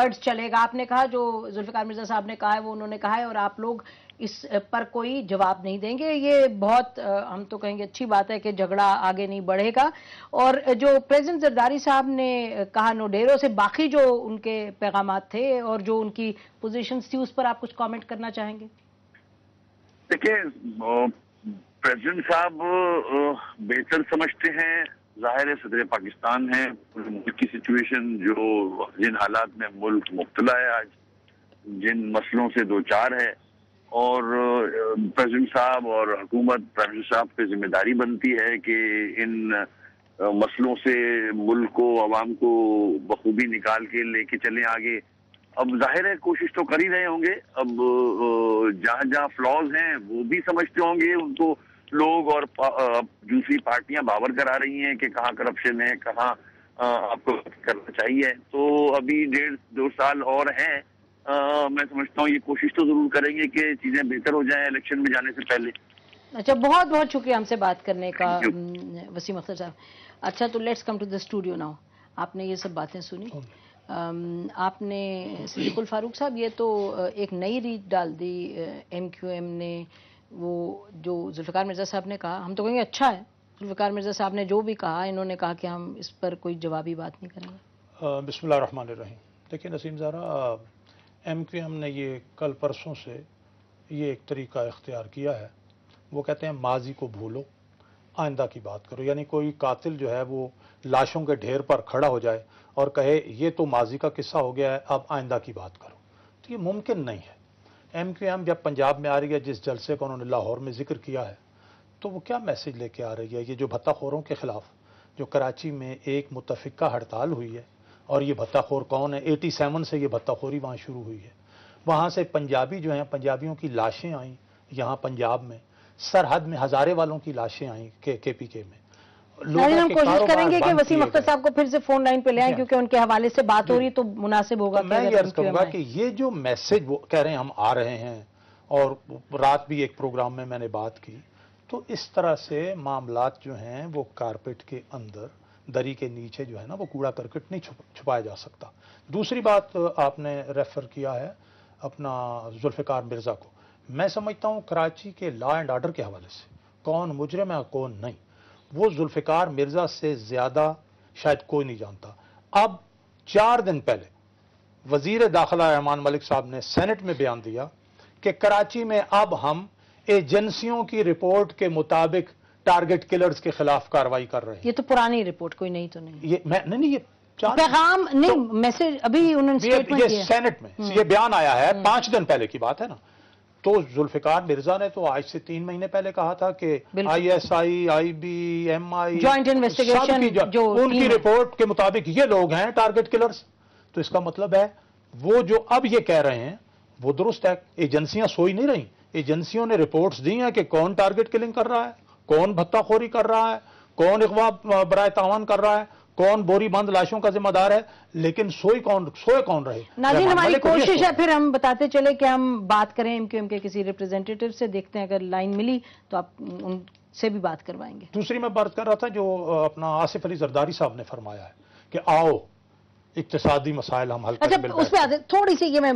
Words चलेगा आपने कहा जो जुल्फिकार मिर्जा साहब ने कहा है वो उन्होंने कहा है और आप लोग इस पर कोई जवाब नहीं देंगे ये बहुत हम तो कहेंगे अच्छी बात है कि झगड़ा आगे नहीं बढ़ेगा और जो प्रेजेंट जरदारी साहब ने कहा नोडेरो से बाकी जो उनके पैगाम थे और जो उनकी पोजिशन थी उस पर आप कुछ कॉमेंट करना चाहेंगे देखिए प्रेजिडेंट साहब बेहतर समझते हैं जाहिर है सदर पाकिस्तान है मुल्क की सिचुएशन जो जिन हालात में मुल्क मुबतला है आज जिन मसलों से दो चार है और प्रेसिडेंट साहब और हुकूमत प्रेजिडेंट साहब पे जिम्मेदारी बनती है कि इन मसलों से मुल्क को आवाम को बखूबी निकाल के लेके चले आगे अब जाहिर है कोशिश तो कर ही रहे होंगे अब जहाँ जहाँ फ्लॉज हैं वो भी समझते होंगे उनको लोग और दूसरी पार्टियां बावर करा रही हैं कि कहाँ करप्शन है कहाँ आपको करना चाहिए तो अभी डेढ़ दो साल और हैं मैं समझता हूँ ये कोशिश तो जरूर करेंगे कि चीजें बेहतर हो जाए इलेक्शन में जाने से पहले अच्छा बहुत बहुत शुक्रिया हमसे बात करने का वसीम अख्तर साहब अच्छा तो let's come to the studio now आपने ये सब बातें सुनी आपने सिद्दीकुल फारूक साहब ये तो एक नई रीत डाल दी एम क्यू एम ने वो जो जुल्फ़िकार मिर्ज़ा साहब ने कहा हम तो कहेंगे अच्छा है जुल्फ़िकार मिर्ज़ा साहब ने जो भी कहा इन्होंने कहा कि हम इस पर कोई जवाबी बात नहीं करेंगे बसमान रहीम देखिए Naseem Zara M Q M ने ये कल परसों से ये एक तरीका इख्तियार किया है वो कहते हैं माजी को भूलो आइंदा की बात करो यानी कोई कातिल जो है वो लाशों के ढेर पर खड़ा हो जाए और कहे ये तो माजी का किस्सा हो गया है अब आइंदा की बात करो तो ये मुमकिन नहीं है एम क्यू एम जब पंजाब में आ रही है जिस जलसे का उन्होंने लाहौर में जिक्र किया है तो वो क्या मैसेज लेके आ रही है ये जो भत्ताखोरों के खिलाफ जो कराची में एक मुतफिका हड़ताल हुई है और ये भत्ताखोर कौन है एटी सेवन से ये भत्ताखोरी वहाँ शुरू हुई है वहाँ से पंजाबी जो हैं पंजाबियों की लाशें आईं यहाँ पंजाब में सरहद में हज़ारे वालों की लाशें आईं के के पी के में लेकिन हम कोशिश करेंगे कि वसीम अख्तर साहब को फिर से फोन लाइन पे ले आए क्योंकि उनके हवाले से बात हो रही तो मुनासिब होगा तो मैं अर्ज करूंगा कि ये जो मैसेज वो कह रहे हैं हम आ रहे हैं और रात भी एक प्रोग्राम में मैंने बात की तो इस तरह से मामला जो हैं वो कारपेट के अंदर दरी के नीचे जो है ना वो कूड़ा करकट नहीं छुप, छुपाया जा सकता दूसरी बात आपने रेफर किया है अपना जुल्फ़िकार मिर्ज़ा को मैं समझता हूँ कराची के लॉ एंड आर्डर के हवाले से कौन मुजरम है कौन नहीं वो जुल्फ़िकार मिर्ज़ा से ज़्यादा शायद कोई नहीं जानता अब चार दिन पहले वजीर दाखिला रहमान मलिक साहब ने सेनेट में बयान दिया कि कराची में अब हम एजेंसियों की रिपोर्ट के मुताबिक टारगेट किलर्स के खिलाफ कार्रवाई कर रहे हैं ये तो पुरानी रिपोर्ट कोई नहीं तो नहीं ये मैं नहीं नहीं ये पैगाम तो नहीं तो, मैसेज अभी उन्होंने ये, ये सेनेट में हम्म। ये बयान आया है हम्म। पांच दिन पहले की बात है ना तो जुल्फिकार मिर्जा ने तो आज से तीन महीने पहले कहा था कि I S I I B M I joint investigation जो उनकी रिपोर्ट के मुताबिक ये लोग हैं टारगेट किलर्स तो इसका मतलब है वो जो अब ये कह रहे हैं वो दुरुस्त है एजेंसियां सोई नहीं रही एजेंसियों ने रिपोर्ट्स दी हैं कि कौन टारगेट किलिंग कर रहा है कौन भत्ताखोरी कर रहा है कौन अगवा बरए तावन कर रहा है कौन बोरी बंद लाशों का जिम्मेदार है लेकिन सोए कौन सोए कौन रहे नाजिन हमारी कोशिश है फिर हम बताते चले कि हम बात करें एमक्यूएम के किसी रिप्रेजेंटेटिव से देखते हैं अगर लाइन मिली तो आप उनसे भी बात करवाएंगे दूसरी मैं बात कर रहा था जो अपना आसिफ अली जरदारी साहब ने फरमाया है कि आओ इकतदी मसाइल हम हल अच्छा उस पर थोड़ी सी ये मैं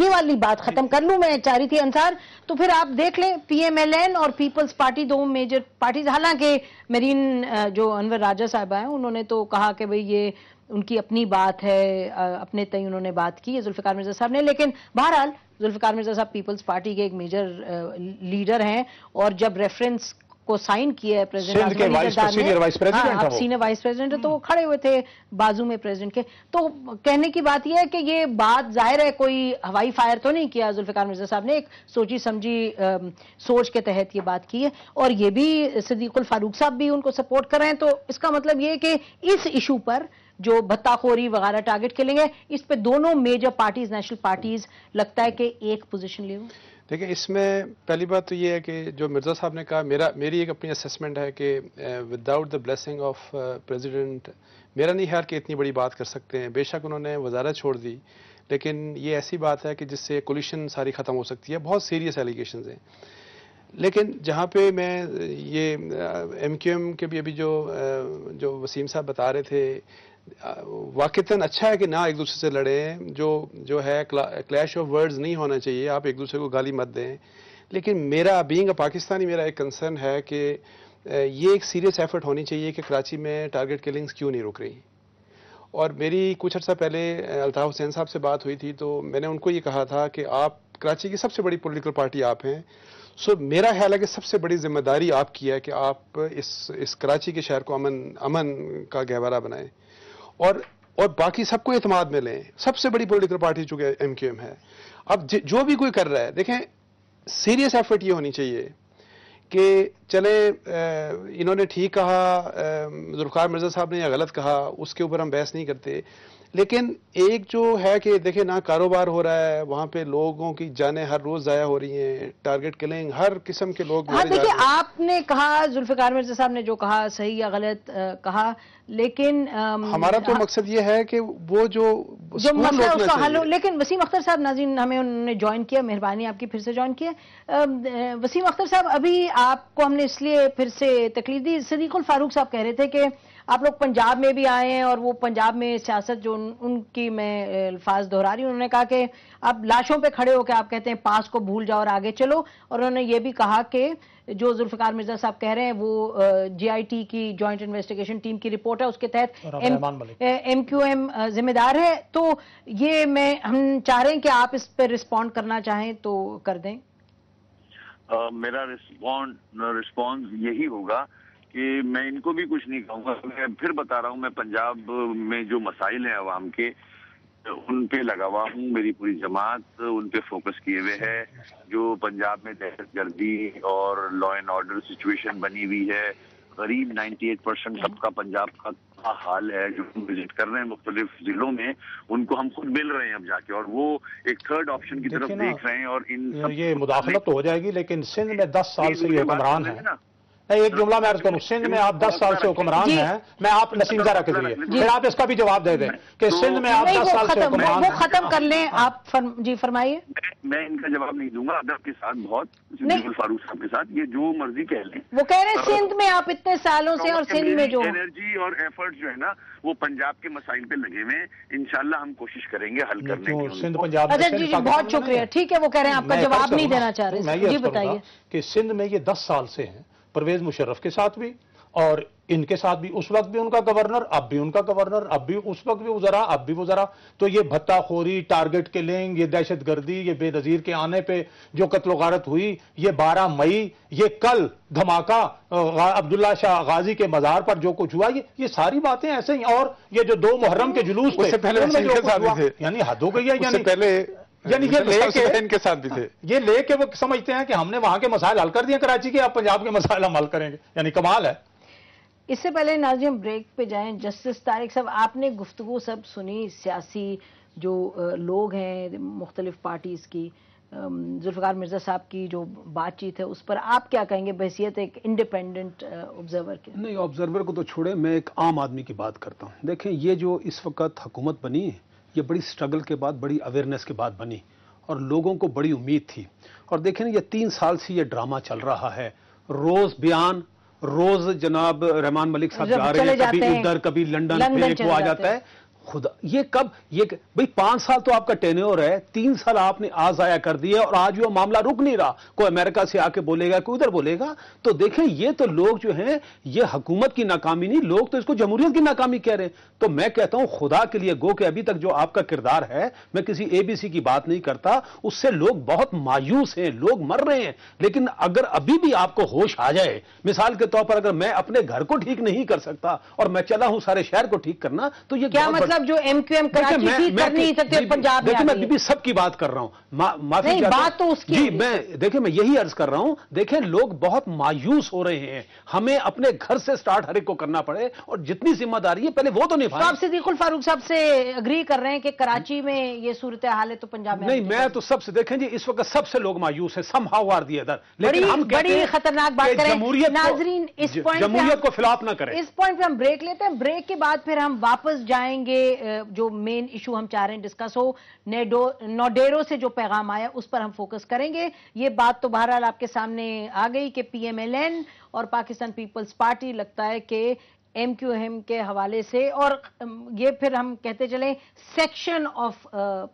ये वाली बात खत्म कर लूँ मैं चाह रही थी अंसार तो फिर आप देख लें पीएमएलएन और पीपल्स पार्टी दो मेजर पार्टीज हालांकि मेरीन जो अनवर राजा साहब आए उन्होंने तो कहा कि भाई ये उनकी अपनी बात है अपने तय उन्होंने बात की जुल्फ़िकार मिर्जा साहब ने लेकिन बहरहाल जुल्फ़िकार मिर्जा साहब पीपल्स पार्टी के एक मेजर लीडर हैं और जब रेफरेंस को साइन किया है प्रेसिडेंट के वाइस सीनियर वाइस प्रेसिडेंट हाँ, सीनियर वाइस प्रेसिडेंट तो वो हम्म। खड़े हुए थे बाजू में प्रेसिडेंट के तो कहने की बात यह है कि ये बात जाहिर है कोई हवाई फायर तो नहीं किया जुल्फिकार मिर्जा साहब ने एक सोची समझी सोच के तहत ये बात की है और ये भी सदीकुल फारूक साहब भी उनको सपोर्ट कर रहे हैं तो इसका मतलब ये कि इस इशू पर जो भत्ताखोरी वगैरह टारगेट खेलेंगे इस पर दोनों मेजर पार्टीज नेशनल पार्टीज लगता है कि एक पोजिशन ले देखिए इसमें पहली बात तो ये है कि जो मिर्ज़ा साहब ने कहा मेरा मेरी एक अपनी असेसमेंट है कि without the blessing of president मेरा नहीं ख्याल कि इतनी बड़ी बात कर सकते हैं बेशक उन्होंने वजारत छोड़ दी लेकिन ये ऐसी बात है कि जिससे कोल्यूशन सारी ख़त्म हो सकती है बहुत सीरियस एलिगेशन हैं लेकिन जहाँ पे मैं ये एम क्यू एम के भी अभी जो जो वसीम साहब बता रहे थे वाक़ता अच्छा है कि ना एक दूसरे से लड़ें जो जो है क्लैश ऑफ वर्ड्स नहीं होना चाहिए आप एक दूसरे को गाली मत दें लेकिन मेरा बींग पाकिस्तानी मेरा एक कंसर्न है कि ये एक सीरियस एफर्ट होनी चाहिए कि कराची में टारगेट किलिंग्स क्यों नहीं रुक रही और मेरी कुछ अर्सा पहले अल्ताफ हुसैन साहब से बात हुई थी तो मैंने उनको ये कहा था कि आप कराची की सबसे बड़ी पोलिटिकल पार्टी आप हैं सो मेरा ख्याल है कि सबसे बड़ी जिम्मेदारी आपकी है कि आप इस इस कराची के शहर को अमन अमन का गहवारा बनाएं और और बाकी सबको एतमाद में लें सबसे बड़ी पोलिटिकल पार्टी चूंकि एम क्यू एम है अब जो भी कोई कर रहा है देखें सीरियस एफर्ट ये होनी चाहिए कि चले इन्होंने ठीक कहा जुल्फ़ार मिर्ज़ा साहब ने या गलत कहा उसके ऊपर हम बहस नहीं करते लेकिन एक जो है कि देखिए ना कारोबार हो रहा है वहाँ पे लोगों की जाने हर रोज जाया हो रही हैं टारगेट किलिंग हर किस्म के लोग हाँ देखिए आपने कहा जुल्फिकार मिर्जा साहब ने जो कहा सही या गलत आ, कहा लेकिन आ, हमारा तो हाँ। मकसद ये है कि वो जो जो मसला उसका हल हो लेकिन वसीम अख्तर साहब नाजीन हमें उन्होंने ज्वाइन किया मेहरबानी आपकी फिर से ज्वाइन किया वसीम अख्तर साहब अभी आपको हमने इसलिए फिर से तकलीफ दी सदीकुल फारूक साहब कह रहे थे कि आप लोग पंजाब में भी आए हैं और वो पंजाब में सियासत जो उनकी मैं अल्फाज दोहरा रही हूँ उन्होंने कहा कि आप लाशों पे खड़े होकर आप कहते हैं पास को भूल जाओ और आगे चलो और उन्होंने ये भी कहा कि जो जुल्फिकार मिर्जा साहब कह रहे हैं वो जीआईटी की जॉइंट इन्वेस्टिगेशन टीम की रिपोर्ट है उसके तहत एम क्यू एम जिम्मेदार है तो ये मैं हम चाह रहे हैं कि आप इस पर रिस्पॉन्ड करना चाहें तो कर दें आ, मेरा रिस्पॉन्ड रिस्पॉन्स यही होगा कि मैं इनको भी कुछ नहीं कहूंगा मैं फिर बता रहा हूँ मैं पंजाब में जो मसाइल हैं आवाम के उन पे लगा हुआ हूँ मेरी पूरी जमात उन पे फोकस किए हुए है जो पंजाब में दहशतगर्दी और लॉ एंड ऑर्डर सिचुएशन बनी हुई है करीब 98 परसेंट सबका पंजाब का क्या हाल है जो हम विजिट कर रहे हैं मुख्तलिफ जिलों में उनको हम खुद मिल रहे हैं अब जाके और वो एक थर्ड ऑप्शन की तरफ देख रहे हैं और इन सब ये मुदाखलत तो हो जाएगी लेकिन सिंध में दस साल से ये हुक्मरान है ना एक जुमला मैं अर्ज करूं सिंध में आप 10 साल से हुक्मरान हैं मैं आप नसीम जरा के जरिए फिर आप इसका भी जवाब दे दें कि तो सिंध में आप 10 साल से हुक्मरान वो खत्म कर लें आप जी फरमाइए मैं इनका जवाब नहीं दूंगा अदब के साथ बहुत फारूक साहब के साथ ये जो मर्जी कह लें वो कह रहे हैं सिंध में आप इतने सालों से तो और सिंध में जो एनर्जी और एफर्ट जो है ना वो पंजाब के मसाइल पे लगे हुए हैं इंशाल्लाह हम कोशिश करेंगे हल करने तो की सिंध पंजाब अच्छा जी जी बहुत शुक्रिया ठीक है वो कह रहे हैं आपका जवाब नहीं देना चाह रहे जी बताइए कि सिंध में ये दस साल से हैं परवेज मुशर्रफ के साथ भी और इनके साथ भी उस वक्त भी उनका गवर्नर अब भी उनका गवर्नर अब भी उस वक्त भी उजरा अब भी उजरा तो ये भत्ताखोरी टारगेट के लेंग ये दहशत गर्दी ये बेनजीर के आने पे जो कत्ल गारत हुई ये 12 मई ये कल धमाका अब्दुल्ला शाह गाजी के मजार पर जो कुछ हुआ ये ये सारी बातें ऐसे ही और ये जो दो मुहर्रम के जुलूस पहले यानी हद हो गई है यानी पहले यानी ये तो लेके इनके साथ भी थे हाँ, ये लेके वो समझते हैं कि हमने वहां के मसाइल हल कर दिए कराची के अब पंजाब के मसाइल हम हल करेंगे यानी कमाल है इससे पहले नाजी हम ब्रेक पे जाएं जस्टिस तारिक साहब आपने गुफ्तु सब सुनी सियासी जो लोग हैं मुख्तलिफ पार्टीज़ की जुल्फ़ार मिर्ज़ा साहब की जो बातचीत है उस पर आप क्या कहेंगे बहसीत एक इंडिपेंडेंट ऑब्जर्वर के नहीं ऑब्जर्वर को तो छोड़े मैं एक आम आदमी की बात करता हूँ देखें ये जो इस वक्त हुकूमत बनी है ये बड़ी स्ट्रगल के बाद बड़ी अवेयरनेस के बाद बनी और लोगों को बड़ी उम्मीद थी और देखें ये तीन साल से ये ड्रामा चल रहा है रोज बयान रोज जनाब रहमान मलिक साहब जा रहे हैं कभी उधर कभी लंदन पे वो आ जाता है खुदा ये कब ये भाई पांच साल तो आपका टेन्योर है तीन साल आपने आज आया कर दिया और आज वो मामला रुक नहीं रहा कोई अमेरिका से आके बोलेगा कोई उधर बोलेगा तो देखें ये तो लोग जो हैं ये हुकूमत की नाकामी नहीं लोग तो इसको जमहूरियत की नाकामी कह रहे हैं तो मैं कहता हूं खुदा के लिए गो के अभी तक जो आपका किरदार है मैं किसी एबीसी की बात नहीं करता उससे लोग बहुत मायूस हैं लोग मर रहे हैं लेकिन अगर अभी भी आपको होश आ जाए मिसाल के तौर पर अगर मैं अपने घर को ठीक नहीं कर सकता और मैं चला हूं सारे शहर को ठीक करना तो यह क्या मतलब मतलब जो एम क्यू एम थी सकते पंजाब मैं बीबी सबकी बात कर रहा हूं मा, माफी नहीं, बात तो उसकी जी मैं देखिए मैं यही अर्ज कर रहा हूं देखिए लोग बहुत मायूस हो रहे हैं हमें अपने घर से स्टार्ट हर एक को करना पड़े और जितनी जिम्मेदारी है पहले वो तो नहीं तो आप सिद्दीकुल फारूक साहब से अग्री कर रहे हैं कि कराची में ये सूरत हाल है तो पंजाब में नहीं मैं तो सबसे देखें जी इस वक्त सबसे लोग मायूस है somehow or the other लेकिन हम बड़ी खतरनाक बात करें नाजरीन इस पॉइंट जमहूरियत को खिलाफ ना करें इस पॉइंट पे हम ब्रेक लेते हैं ब्रेक के बाद फिर हम वापस जाएंगे जो मेन इशू हम चाह रहे हैं डिस्कस हो नेडो नोडेरो से जो पैगाम आया उस पर हम फोकस करेंगे ये बात तो बहरहाल आपके सामने आ गई कि पीएमएलएन और पाकिस्तान पीपल्स पार्टी लगता है कि एम क्यू एम के हवाले से और ये फिर हम कहते चलें section of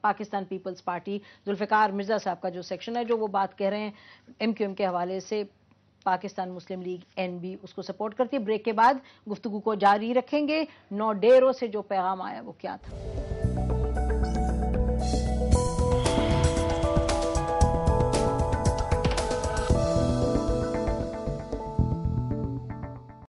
Pakistan peoples party Zulfiqar Mirza साहब का जो सेक्शन है जो वो बात कह रहे हैं एम क्यू एम के हवाले से पाकिस्तान मुस्लिम लीग एन बी उसको सपोर्ट करती है ब्रेक के बाद गुफ्तु को जारी रखेंगे नौ डेरो से जो पैगाम आया वो क्या था